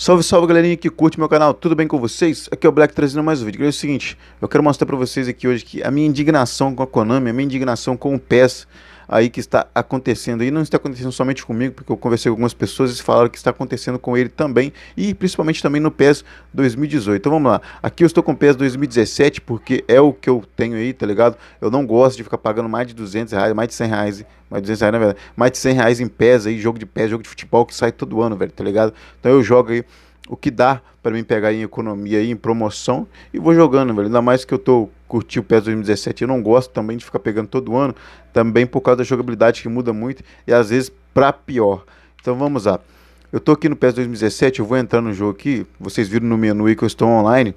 Salve, salve galerinha que curte meu canal, tudo bem com vocês? Aqui é o Black trazendo mais um vídeo. é o seguinte, eu quero mostrar pra vocês aqui hoje que a minha indignação com a Konami, a minha indignação com o PES, aí que está acontecendo. E não está acontecendo somente comigo, porque eu conversei com algumas pessoas e falaram que está acontecendo com ele também, e principalmente também no PES 2018. Então vamos lá. Aqui eu estou com o PES 2017, porque é o que eu tenho aí, tá ligado? Eu não gosto de ficar pagando mais de 200 reais, mais de 100 reais mais de 200 reais, na verdade. Mais de 100 reais em pes aí, jogo de pes jogo de futebol que sai todo ano, velho, tá ligado? Então eu jogo aí o que dá para mim pegar em economia e em promoção e vou jogando, velho. Ainda mais que eu tô curti o PES 2017. Eu não gosto também de ficar pegando todo ano, também por causa da jogabilidade que muda muito e às vezes para pior. Então vamos lá. Eu tô aqui no PES 2017, eu vou entrar no jogo aqui. Vocês viram no menu aí que eu estou online.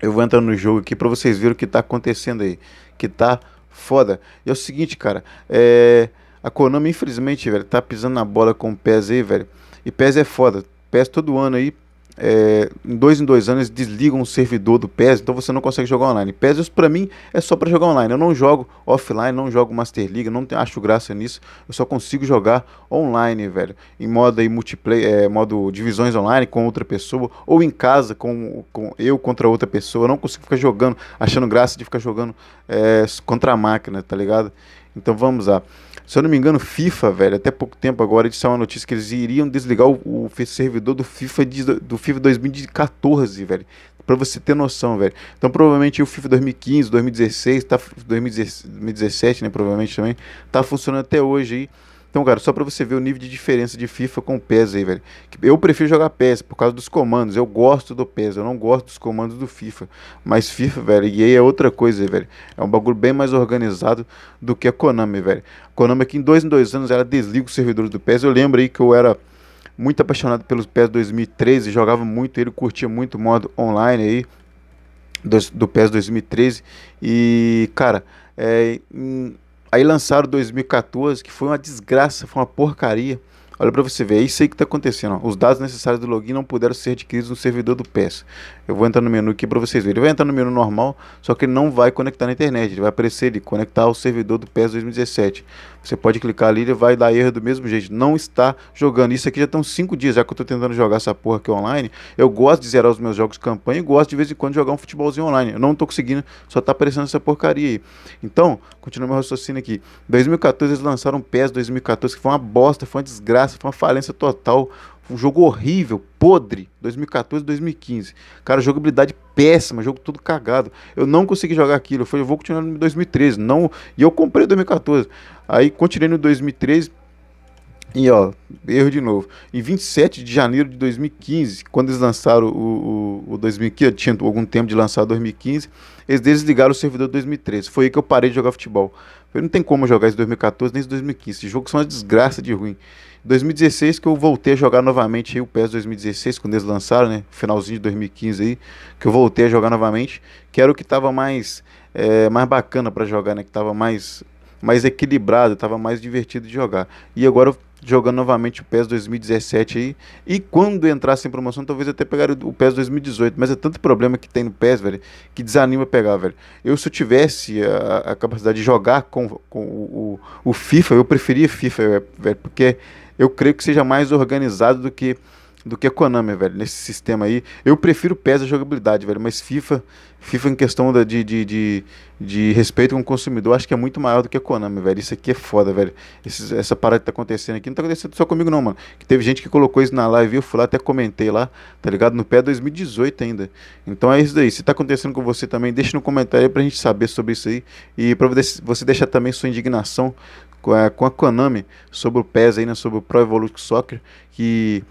Eu vou entrar no jogo aqui para vocês verem o que tá acontecendo aí, que tá foda. E é o seguinte, cara, é a Konami infelizmente, velho, tá pisando na bola com o PES aí, velho. E PES é foda. PES todo ano aí é, em dois em dois anos desligam o servidor do PES, então você não consegue jogar online. PES, para mim, é só para jogar online. Eu não jogo offline, não jogo Master League, não tenho, acho graça nisso. Eu só consigo jogar online, velho. Em modo aí multiplayer, é, modo divisões online com outra pessoa, ou em casa com, com eu contra outra pessoa. Eu não consigo ficar jogando, achando graça de ficar jogando é, contra a máquina, tá ligado? Então vamos lá. Se eu não me engano, FIFA, velho, até pouco tempo agora eles saiu uma notícia que eles iriam desligar o, o servidor do FIFA, de, do FIFA 2014, velho. Pra você ter noção, velho. Então provavelmente o FIFA 2015, 2016, tá, 2017, né, provavelmente também, tá funcionando até hoje aí. Então, cara, só para você ver o nível de diferença de FIFA com o PES aí, velho. Eu prefiro jogar PES por causa dos comandos. Eu gosto do PES, eu não gosto dos comandos do FIFA. Mas FIFA, velho, e aí é outra coisa, velho. É um bagulho bem mais organizado do que a Konami, velho. A Konami aqui em dois em dois anos ela desliga os servidores do PES. Eu lembro aí que eu era muito apaixonado pelos PES 2013, jogava muito ele, curtia muito o modo online aí do, do PES 2013. E, cara, é, Aí lançaram 2014, que foi uma desgraça, foi uma porcaria. Olha para você ver, é isso aí que está acontecendo. Ó. Os dados necessários do login não puderam ser adquiridos no servidor do PES. Eu vou entrar no menu aqui para vocês verem. Ele vai entrar no menu normal, só que ele não vai conectar na internet. Ele vai aparecer de conectar ao servidor do PES 2017. Você pode clicar ali, ele vai dar erro do mesmo jeito. Não está jogando. Isso aqui já estão 5 dias, já que eu estou tentando jogar essa porra aqui online. Eu gosto de zerar os meus jogos de campanha e gosto de vez em quando jogar um futebolzinho online. Eu não estou conseguindo, só está aparecendo essa porcaria aí. Então, continua meu raciocínio aqui. 2014 eles lançaram o PES 2014, que foi uma bosta, foi uma desgraça desgraça, foi uma falência total. Um jogo horrível, podre, 2014, 2015. Cara, jogabilidade péssima, jogo tudo cagado. Eu não consegui jogar aquilo. Eu falei, eu vou continuar no 2013. Não, e eu comprei 2014. Aí continuei no 2013 e ó, erro de novo. Em 27 de janeiro de 2015, quando eles lançaram o, o, o 2015, tinha algum tempo de lançar 2015, eles desligaram o servidor de 2013. Foi aí que eu parei de jogar futebol. Eu não tem como jogar esse 2014 nem esse 2015. Esses jogos são uma desgraça de ruim. 2016 que eu voltei a jogar novamente aí, o PES 2016, quando eles lançaram, né? Finalzinho de 2015 aí, que eu voltei a jogar novamente, que era o que estava mais, é, mais bacana para jogar, né? Que estava mais mais equilibrado, estava mais divertido de jogar. E agora jogando novamente o PES 2017 aí. E quando entrasse em promoção, talvez até pegar o PES 2018. Mas é tanto problema que tem no PES, velho, que desanima pegar, velho. Eu, se eu tivesse a, a capacidade de jogar com, com o, o, o FIFA, eu preferia FIFA, é, velho, porque eu creio que seja mais organizado do que do que a Konami, velho, nesse sistema aí. Eu prefiro PES a jogabilidade, velho, mas FIFA, FIFA em questão da, de, de, de, de respeito com o consumidor, acho que é muito maior do que a Konami, velho. Isso aqui é foda, velho. Esse, essa parada que tá acontecendo aqui não tá acontecendo só comigo, não, mano. Que teve gente que colocou isso na live, eu fui lá, até comentei lá, tá ligado? No PES 2018 ainda. Então é isso daí. Se tá acontecendo com você também, deixa no comentário aí pra gente saber sobre isso aí. E pra você deixar também sua indignação com a, com a Konami sobre o PES aí, né? Sobre o Pro Evolution Soccer, que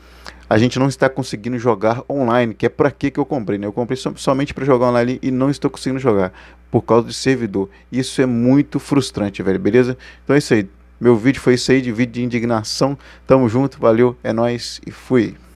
a gente não está conseguindo jogar online, que é para que eu comprei, né? Eu comprei som, somente para jogar online e não estou conseguindo jogar por causa de servidor. Isso é muito frustrante, velho, beleza? Então é isso aí. Meu vídeo foi isso aí, de vídeo de indignação. Tamo junto, valeu, é nós e fui.